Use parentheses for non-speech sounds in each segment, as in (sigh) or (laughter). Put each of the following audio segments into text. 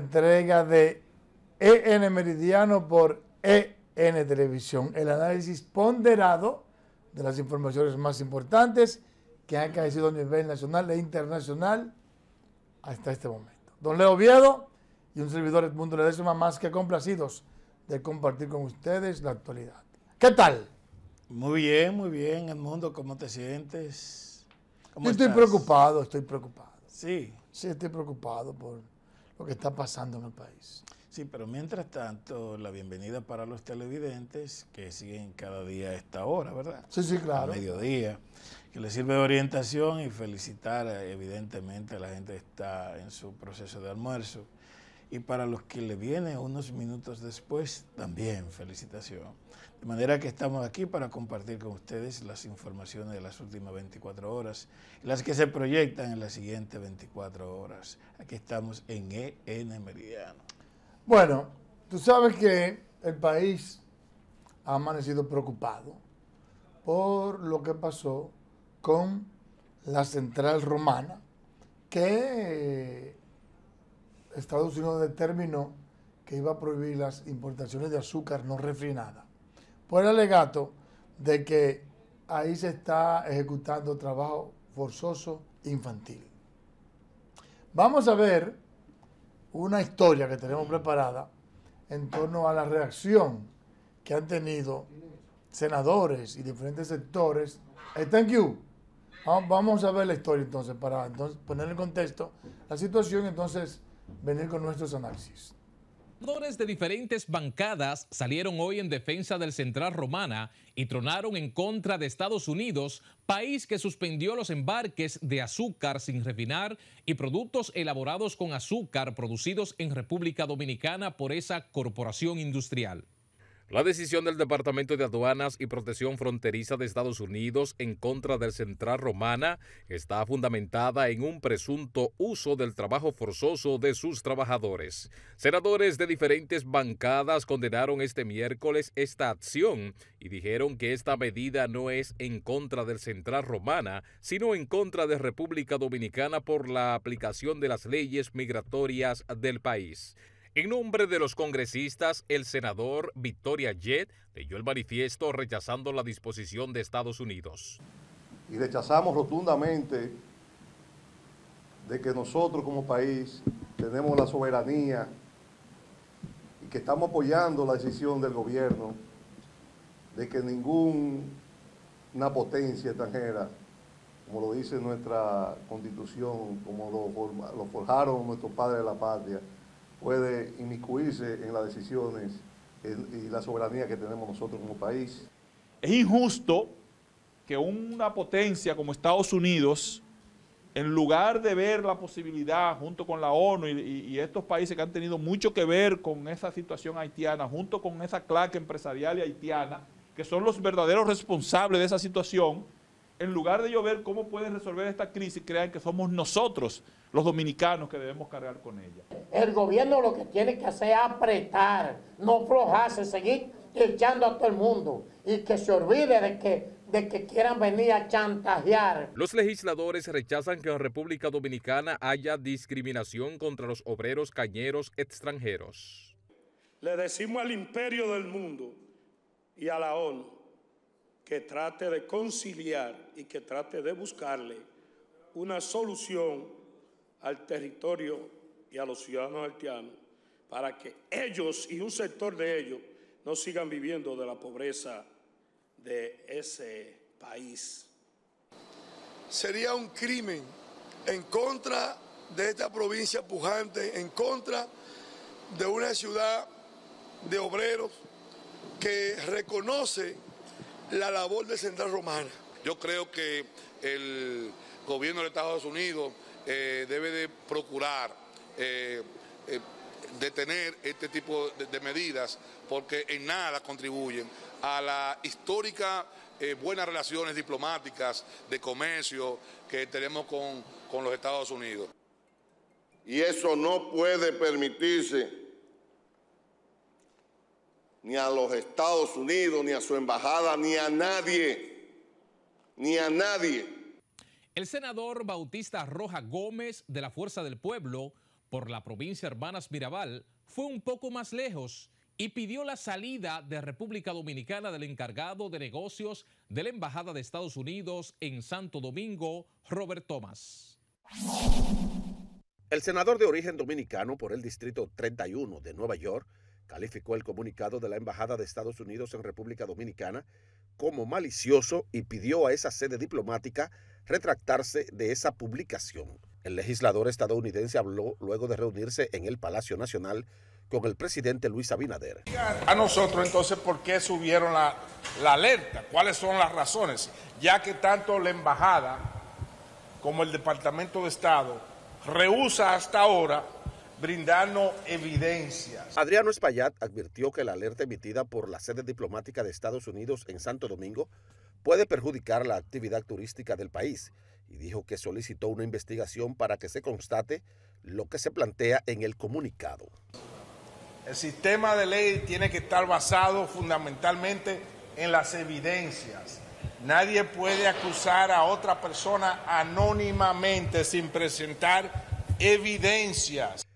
entrega de EN Meridiano por EN Televisión, el análisis ponderado de las informaciones más importantes que han caído a nivel nacional e internacional hasta este momento. Don Leo Viedo y un servidor mundo Ledesma más que complacidos de compartir con ustedes la actualidad. ¿Qué tal? Muy bien, muy bien, mundo, ¿cómo te sientes? estoy preocupado, estoy preocupado. Sí. Sí, estoy preocupado por lo que está pasando en el país. Sí, pero mientras tanto, la bienvenida para los televidentes que siguen cada día a esta hora, ¿verdad? Sí, sí, claro. A mediodía, que les sirve de orientación y felicitar eh, evidentemente a la gente que está en su proceso de almuerzo y para los que le vienen unos minutos después, también felicitación. De manera que estamos aquí para compartir con ustedes las informaciones de las últimas 24 horas las que se proyectan en las siguientes 24 horas. Aquí estamos en EN Meridiano. Bueno, tú sabes que el país ha amanecido preocupado por lo que pasó con la central romana, que Estados Unidos determinó que iba a prohibir las importaciones de azúcar no refinada, por el alegato de que ahí se está ejecutando trabajo forzoso infantil. Vamos a ver una historia que tenemos preparada en torno a la reacción que han tenido senadores y diferentes sectores. thank you. Vamos a ver la historia entonces para entonces, poner en contexto la situación. Entonces, venir con nuestros análisis. Jugadores de diferentes bancadas salieron hoy en defensa del Central Romana y tronaron en contra de Estados Unidos, país que suspendió los embarques de azúcar sin refinar y productos elaborados con azúcar producidos en República Dominicana por esa corporación industrial. La decisión del Departamento de Aduanas y Protección Fronteriza de Estados Unidos en contra del Central Romana está fundamentada en un presunto uso del trabajo forzoso de sus trabajadores. Senadores de diferentes bancadas condenaron este miércoles esta acción y dijeron que esta medida no es en contra del Central Romana, sino en contra de República Dominicana por la aplicación de las leyes migratorias del país. En nombre de los congresistas, el senador Victoria Yet leyó el manifiesto rechazando la disposición de Estados Unidos. Y rechazamos rotundamente de que nosotros como país tenemos la soberanía y que estamos apoyando la decisión del gobierno de que ninguna potencia extranjera, como lo dice nuestra constitución, como lo, forjaron nuestros padres de la patria, puede inmiscuirse en las decisiones y la soberanía que tenemos nosotros como país. Es injusto que una potencia como Estados Unidos, en lugar de ver la posibilidad junto con la ONU y, estos países que han tenido mucho que ver con esa situación haitiana, junto con esa claque empresarial y haitiana, que son los verdaderos responsables de esa situación, en lugar de yo ver cómo pueden resolver esta crisis, crean que somos nosotros los dominicanos que debemos cargar con ella. El gobierno lo que tiene que hacer es apretar, no flojarse, seguir echando a todo el mundo y que se olvide de que, de que quieran venir a chantajear. Los legisladores rechazan que en República Dominicana haya discriminación contra los obreros cañeros extranjeros. Le decimos al imperio del mundo y a la ONU que trate de conciliar y que trate de buscarle una solución al territorio y a los ciudadanos haitianos para que ellos y un sector de ellos no sigan viviendo de la pobreza de ese país. Sería un crimen en contra de esta provincia pujante, en contra de una ciudad de obreros que reconoce la labor de Central Romana. Yo creo que el gobierno de Estados Unidos eh, debe de procurar eh, eh, detener este tipo de, medidas porque en nada contribuyen a la histórica eh, buenas relaciones diplomáticas de comercio que tenemos con, con los Estados Unidos. Y eso no puede permitirse ni a los Estados Unidos, ni a su embajada, ni a nadie, ni a nadie. El senador Bautista Roja Gómez de la Fuerza del Pueblo por la provincia Hermanas Mirabal fue un poco más lejos y pidió la salida de República Dominicana del encargado de negocios de la Embajada de Estados Unidos en Santo Domingo, Robert Thomas. El senador de origen dominicano por el Distrito 31 de Nueva York, calificó el comunicado de la Embajada de Estados Unidos en República Dominicana como malicioso y pidió a esa sede diplomática retractarse de esa publicación. El legislador estadounidense habló luego de reunirse en el Palacio Nacional con el presidente Luis Abinader. A nosotros entonces, ¿por qué subieron la, alerta? ¿Cuáles son las razones? Ya que tanto la embajada como el Departamento de Estado rehúsa hasta ahora brindando evidencias. Adriano Espaillat advirtió que la alerta emitida por la sede diplomática de Estados Unidos en Santo Domingo puede perjudicar la actividad turística del país y dijo que solicitó una investigación para que se constate lo que se plantea en el comunicado. El sistema de ley tiene que estar basado fundamentalmente en las evidencias. Nadie puede acusar a otra persona anónimamente sin presentar evidencias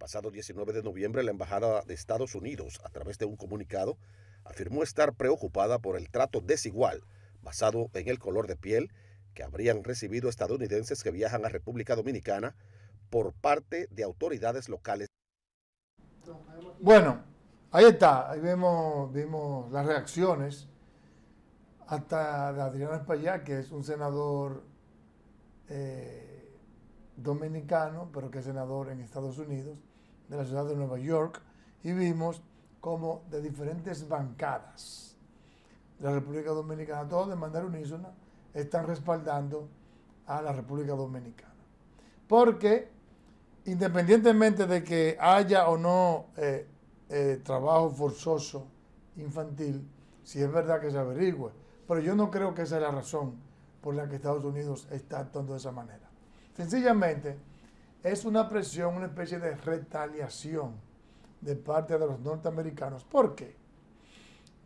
pasado 19 de noviembre, la Embajada de Estados Unidos, a través de un comunicado, afirmó estar preocupada por el trato desigual basado en el color de piel que habrían recibido estadounidenses que viajan a República Dominicana por parte de autoridades locales. Bueno, ahí está, ahí vemos, las reacciones hasta de Adriana Espaillá, que es un senador eh, dominicano, pero que es senador en Estados Unidos, de la ciudad de Nueva York y vimos cómo de diferentes bancadas de la República Dominicana, todos de manera unísona, están respaldando a la República Dominicana. Porque independientemente de que haya o no eh, eh, trabajo forzoso infantil, si es verdad que se averigüe, pero yo no creo que esa es la razón por la que Estados Unidos está actuando de esa manera. Sencillamente, es una presión, una especie de retaliación de parte de los norteamericanos. ¿Por qué?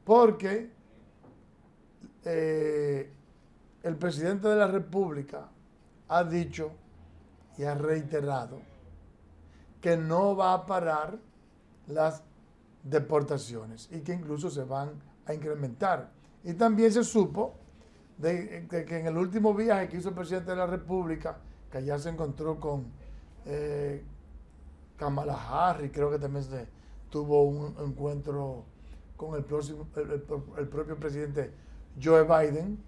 Porque eh, el presidente de la República ha dicho y ha reiterado que no va a parar las deportaciones y que incluso se van a incrementar. Y también se supo que en el último viaje que hizo el presidente de la República, que allá se encontró con eh, Kamala Harris creo que también tuvo un encuentro con el, el propio presidente Joe Biden.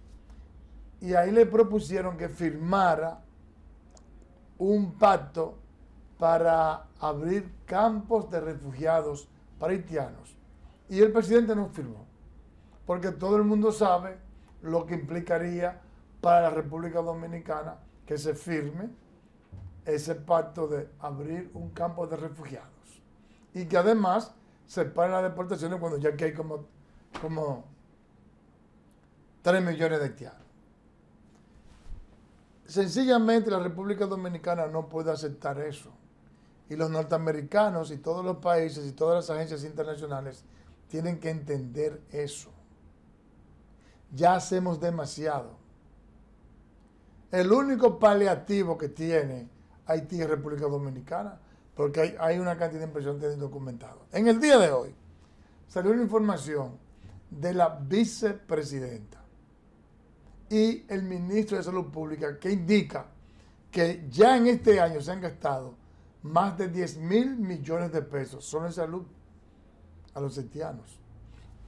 Y ahí le propusieron que firmara un pacto para abrir campos de refugiados para haitianos. Y el presidente no firmó, porque todo el mundo sabe lo que implicaría para la República Dominicana que se firme ese pacto de abrir un campo de refugiados y que además se paren las deportaciones cuando ya que hay como, como 3 millones de haitianos. Sencillamente la República Dominicana no puede aceptar eso. Y los norteamericanos y todos los países y todas las agencias internacionales tienen que entender eso. Ya hacemos demasiado. El único paliativo que tiene Haití y República Dominicana, porque hay, una cantidad impresionante de documentados. En el día de hoy salió una información de la vicepresidenta y el ministro de Salud Pública que indica que ya en este año se han gastado más de 10 mil millones de pesos solo en salud a los haitianos.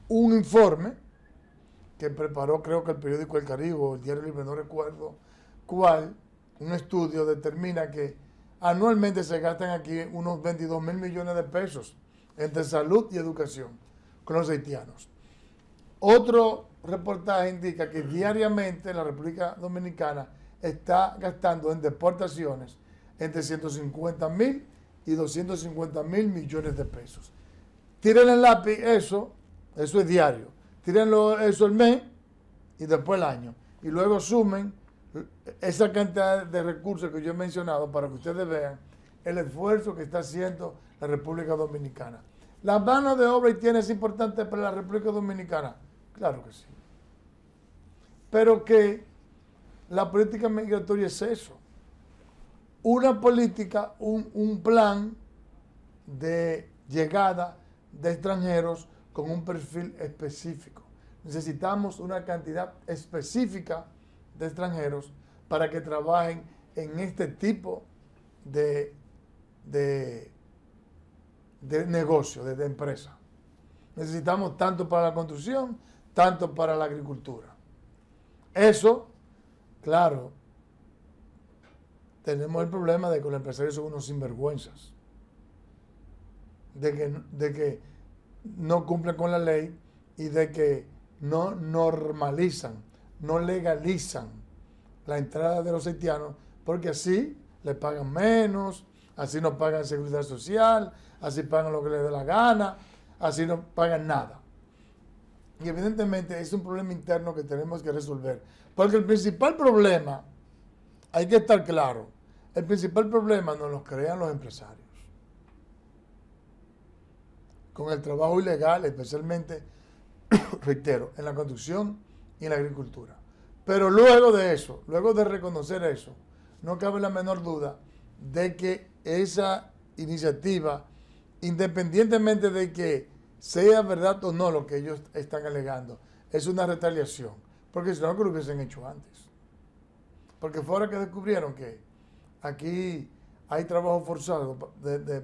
Un informe que preparó creo que el periódico El Caribe o el diario Libre, no recuerdo cuál, un estudio determina que anualmente se gastan aquí unos 22 mil millones de pesos entre salud y educación con los haitianos. Otro reportaje indica que diariamente la República Dominicana está gastando en deportaciones entre 150 mil y 250 mil millones de pesos. Tiren el lápiz, eso, eso es diario. Tírenlo eso el mes y después el año. Y luego sumen esa cantidad de recursos que yo he mencionado para que ustedes vean el esfuerzo que está haciendo la República Dominicana. ¿La mano de obra y tiene es importante para la República Dominicana? Claro que sí. Pero que la política migratoria es eso. Una política, un plan de llegada de extranjeros con un perfil específico. Necesitamos una cantidad específica de extranjeros para que trabajen en este tipo de, de, negocio, de, empresa. Necesitamos tanto para la construcción, tanto para la agricultura. Eso, claro, tenemos el problema de que los empresarios son unos sinvergüenzas, de que, de que no cumplen con la ley y de que no normalizan no legalizan la entrada de los haitianos porque así le pagan menos, así no pagan seguridad social, así pagan lo que les dé la gana, así no pagan nada. Y evidentemente es un problema interno que tenemos que resolver. Porque el principal problema, hay que estar claro, el principal problema nos lo crean los empresarios. Con el trabajo ilegal, especialmente, (coughs) reitero, en la conducción, y en la agricultura. Pero luego de eso, luego de reconocer eso, no cabe la menor duda de que esa iniciativa, independientemente de que sea verdad o no lo que ellos están alegando, es una retaliación. Porque si no, creo que lo hubiesen hecho antes. Porque fue ahora que descubrieron que aquí hay trabajo forzado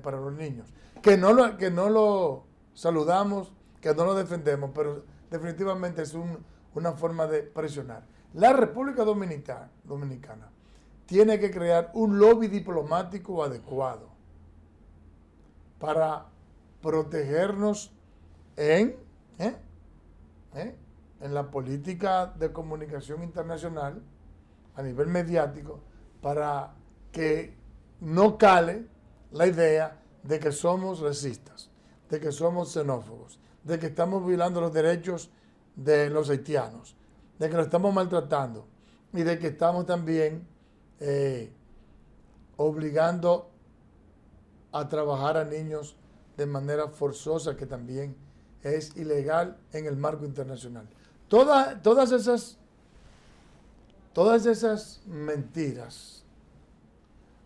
para los niños. Que no, lo, que no lo saludamos, que no lo defendemos, pero definitivamente es un una forma de presionar. La República Dominicana, Dominicana tiene que crear un lobby diplomático adecuado para protegernos en, ¿eh? ¿Eh? en la política de comunicación internacional a nivel mediático para que no cale la idea de que somos racistas, de que somos xenófobos, de que estamos violando los derechos de los haitianos, de que nos estamos maltratando y de que estamos también eh, obligando a trabajar a niños de manera forzosa, que también es ilegal en el marco internacional. todas, esas, todas esas mentiras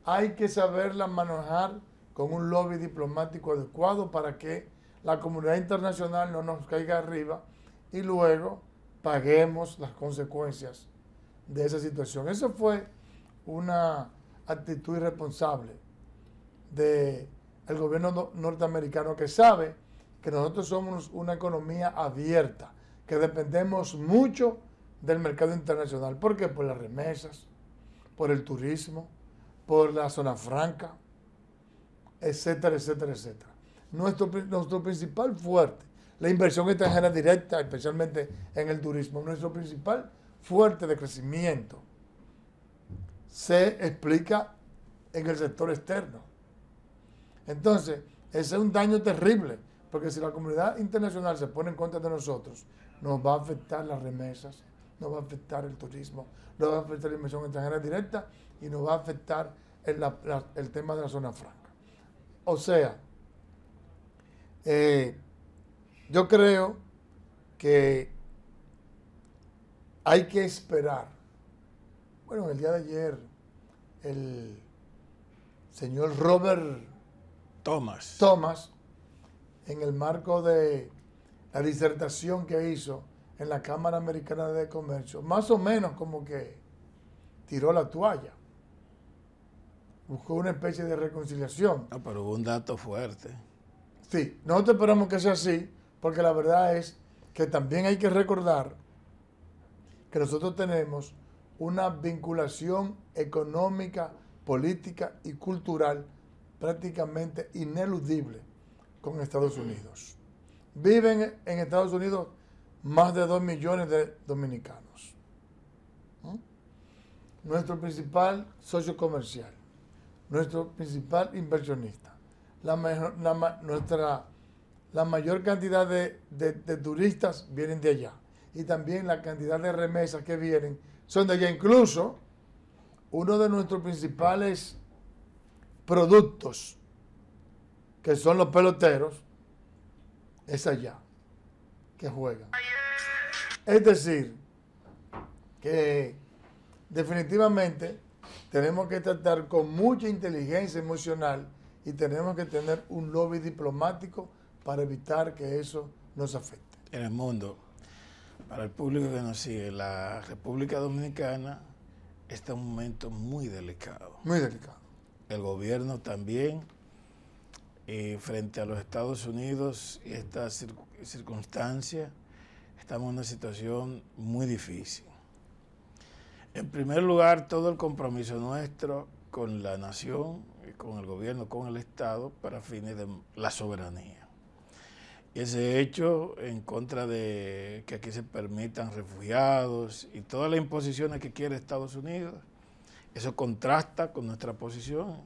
hay que saberlas manejar con un lobby diplomático adecuado para que la comunidad internacional no nos caiga arriba y luego paguemos las consecuencias de esa situación. Esa fue una actitud irresponsable del gobierno norteamericano que sabe que nosotros somos una economía abierta, que dependemos mucho del mercado internacional. ¿Por qué? Por las remesas, por el turismo, por la zona franca, etcétera, etcétera, etcétera. Nuestro, nuestro principal fuerte la inversión extranjera directa, especialmente en el turismo, nuestro principal fuerte de crecimiento, se explica en el sector externo. Entonces, ese es un daño terrible, porque si la comunidad internacional se pone en contra de nosotros, nos va a afectar las remesas, nos va a afectar el turismo, nos va a afectar la inversión extranjera directa y nos va a afectar el, tema de la zona franca. O sea, eh, yo creo que hay que esperar. Bueno, el día de ayer, el señor Robert Thomas, Thomas en el marco de la disertación que hizo en la Cámara Americana de Comercio, más o menos como que tiró la toalla. Buscó una especie de reconciliación. Ah, pero hubo un dato fuerte. Sí, nosotros esperamos que sea así, porque la verdad es que también hay que recordar que nosotros tenemos una vinculación económica, política y cultural prácticamente ineludible con Estados Unidos. Viven en Estados Unidos más de 2 millones de dominicanos. Nuestro principal socio comercial, nuestro principal inversionista, nuestra la mayor cantidad de, turistas vienen de allá. Y también la cantidad de remesas que vienen son de allá. Incluso, uno de nuestros principales productos, que son los peloteros, es allá, que juegan. Es decir, que definitivamente tenemos que tratar con mucha inteligencia emocional y tenemos que tener un lobby diplomático para evitar que eso nos afecte. En el mundo, para el público que nos sigue, la República Dominicana está en un momento muy delicado. Muy delicado. El gobierno también, frente a los Estados Unidos y esta circunstancia, estamos en una situación muy difícil. En primer lugar, todo el compromiso nuestro con la nación, con el gobierno, con el Estado, para fines de la soberanía ese hecho en contra de que aquí se permitan refugiados y todas las imposiciones que quiere Estados Unidos. Eso contrasta con nuestra posición.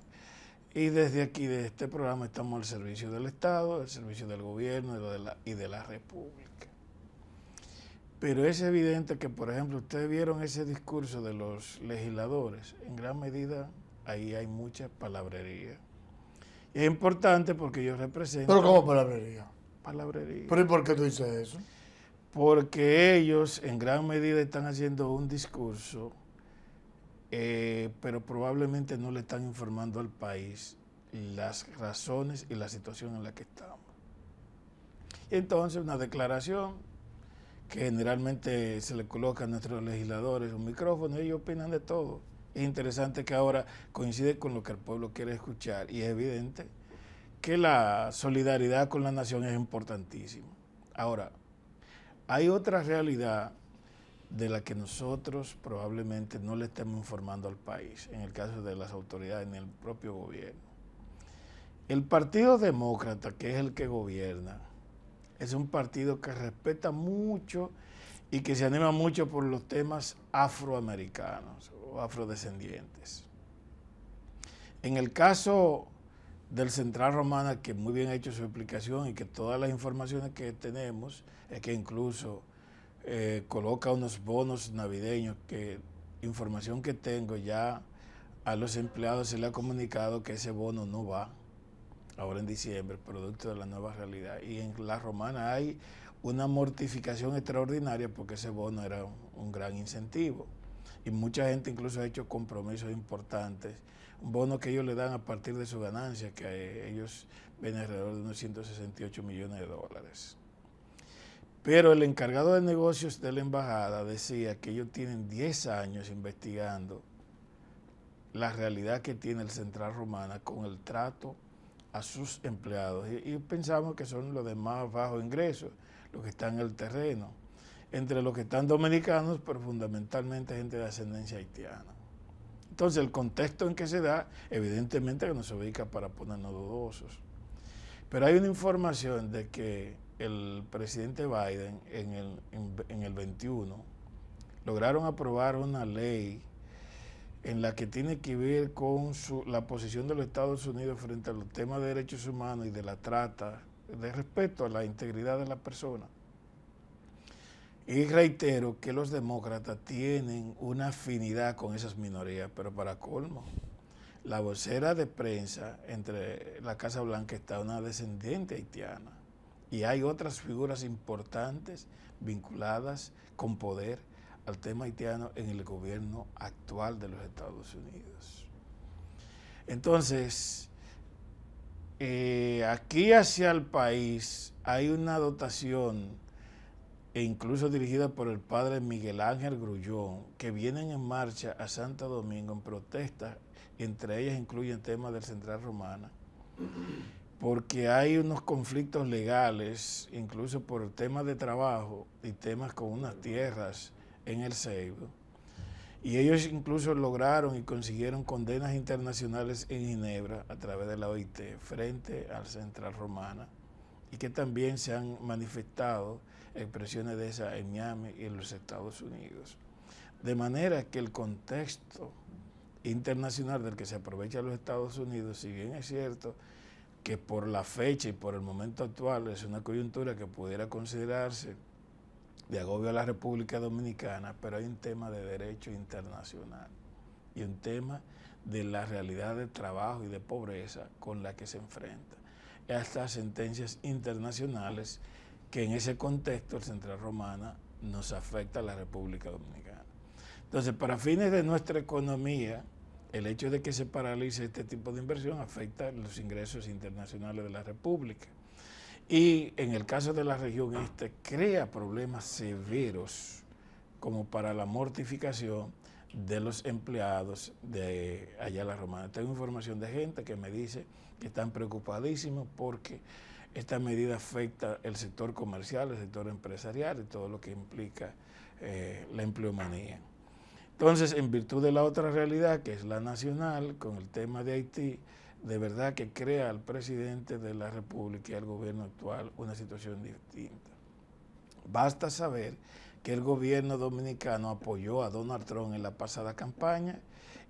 Y desde aquí, de este programa, estamos al servicio del Estado, al servicio del gobierno y de la, y de la República. Pero es evidente que, por ejemplo, ustedes vieron ese discurso de los legisladores. En gran medida, ahí hay mucha palabrería. Y es importante porque yo represento... ¿Pero cómo palabrería? palabrería. ¿Pero y por qué tú dices eso? Porque ellos en gran medida están haciendo un discurso, eh, pero probablemente no le están informando al país las razones y la situación en la que estamos. Entonces, una declaración que generalmente se le coloca a nuestros legisladores un micrófono, ellos opinan de todo. Es interesante que ahora coincide con lo que el pueblo quiere escuchar y es evidente que la solidaridad con la nación es importantísima. Ahora, hay otra realidad de la que nosotros probablemente no le estemos informando al país, en el caso de las autoridades en el propio gobierno. El Partido Demócrata, que es el que gobierna, es un partido que respeta mucho y que se anima mucho por los temas afroamericanos o afrodescendientes. En el caso del Central Romana, que muy bien ha hecho su explicación y que todas las informaciones que tenemos es que incluso eh, coloca unos bonos navideños que información que tengo ya a los empleados se le ha comunicado que ese bono no va ahora en diciembre, producto de la nueva realidad. Y en la romana hay una mortificación extraordinaria porque ese bono era un gran incentivo. Y mucha gente incluso ha hecho compromisos importantes bono que ellos le dan a partir de su ganancia, que ellos ven alrededor de unos 168 millones de dólares. Pero el encargado de negocios de la embajada decía que ellos tienen 10 años investigando la realidad que tiene el Central Romana con el trato a sus empleados. Y, y pensamos que son los de más bajo ingreso, los que están en el terreno, entre los que están dominicanos, pero fundamentalmente gente de ascendencia haitiana. Entonces, el contexto en que se da, evidentemente que nos ubica para ponernos dudosos. Pero hay una información de que el presidente Biden en el, 21 lograron aprobar una ley en la que tiene que ver con la posición de los Estados Unidos frente a los temas de derechos humanos y de la trata, de respeto a la integridad de las personas. Y reitero que los demócratas tienen una afinidad con esas minorías, pero para colmo, la vocera de prensa entre la Casa Blanca está una descendiente haitiana. Y hay otras figuras importantes vinculadas con poder al tema haitiano en el gobierno actual de los Estados Unidos. Entonces, eh, aquí hacia el país hay una dotación e incluso dirigida por el padre Miguel Ángel Grullón, que vienen en marcha a Santo Domingo en protestas, entre ellas incluyen temas del Central Romana, porque hay unos conflictos legales, incluso por temas de trabajo y temas con unas tierras en el Ceibo. Y ellos incluso lograron y consiguieron condenas internacionales en Ginebra a través de la OIT frente al Central Romana y que también se han manifestado expresiones de esa en Miami y en los Estados Unidos. De manera que el contexto internacional del que se aprovecha los Estados Unidos, si bien es cierto que por la fecha y por el momento actual es una coyuntura que pudiera considerarse de agobio a la República Dominicana, pero hay un tema de derecho internacional y un tema de la realidad de trabajo y de pobreza con la que se enfrenta. Estas sentencias internacionales que en ese contexto el Central Romana nos afecta a la República Dominicana. Entonces, para fines de nuestra economía, el hecho de que se paralice este tipo de inversión afecta los ingresos internacionales de la República. Y en el caso de la región este, crea problemas severos como para la mortificación de los empleados de allá la Romana. Tengo información de gente que me dice que están preocupadísimos porque esta medida afecta el sector comercial, el sector empresarial y todo lo que implica eh, la empleomanía. Entonces, en virtud de la otra realidad, que es la nacional, con el tema de Haití, de verdad que crea al presidente de la República y al gobierno actual una situación distinta. Basta saber que el gobierno dominicano apoyó a Donald Trump en la pasada campaña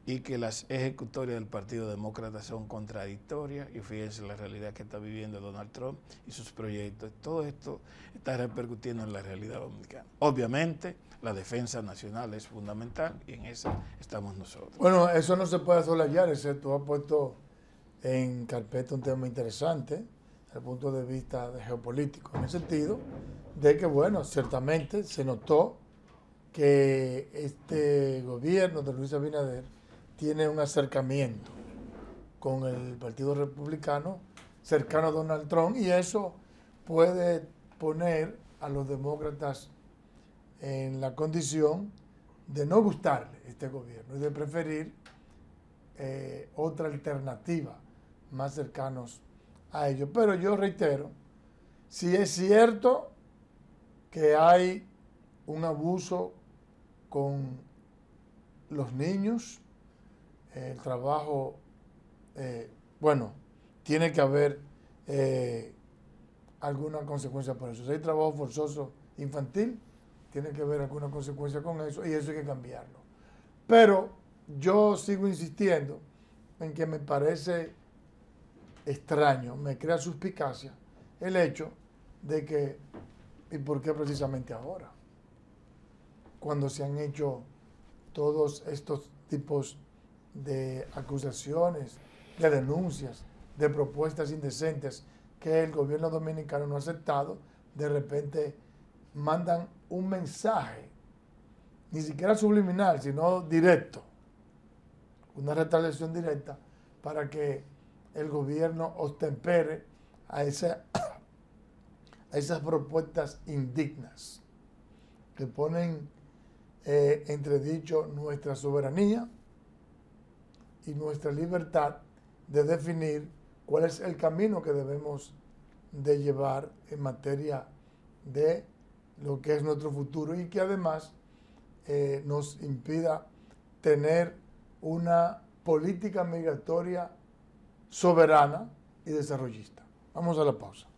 y que las ejecutorias del Partido Demócrata son contradictorias y fíjense la realidad que está viviendo Donald Trump y sus proyectos. Todo esto está repercutiendo en la realidad dominicana. Obviamente, la defensa nacional es fundamental y en esa estamos nosotros. Bueno, eso no se puede solayar, excepto ha puesto en carpeta un tema interesante desde el punto de vista de geopolítico, en el sentido de que, bueno, ciertamente se notó que este gobierno de Luis Abinader tiene un acercamiento con el Partido Republicano cercano a Donald Trump y eso puede poner a los demócratas en la condición de no gustarle este gobierno y de preferir eh, otra alternativa más cercanos a ellos. Pero yo reitero, si es cierto que hay un abuso con los niños, el trabajo, eh, bueno, tiene que haber eh, alguna consecuencia por eso. Si hay trabajo forzoso infantil, tiene que haber alguna consecuencia con eso y eso hay que cambiarlo. Pero yo sigo insistiendo en que me parece extraño, me crea suspicacia el hecho de que, ¿y por qué precisamente ahora? Cuando se han hecho todos estos tipos de acusaciones, de denuncias, de propuestas indecentes que el gobierno dominicano no ha aceptado, de repente mandan un mensaje, ni siquiera subliminal, sino directo, una retaliación directa para que el gobierno ostempere a, esas propuestas indignas que ponen entre eh, entredicho nuestra soberanía, y nuestra libertad de definir cuál es el camino que debemos de llevar en materia de lo que es nuestro futuro y que además eh, nos impida tener una política migratoria soberana y desarrollista. Vamos a la pausa.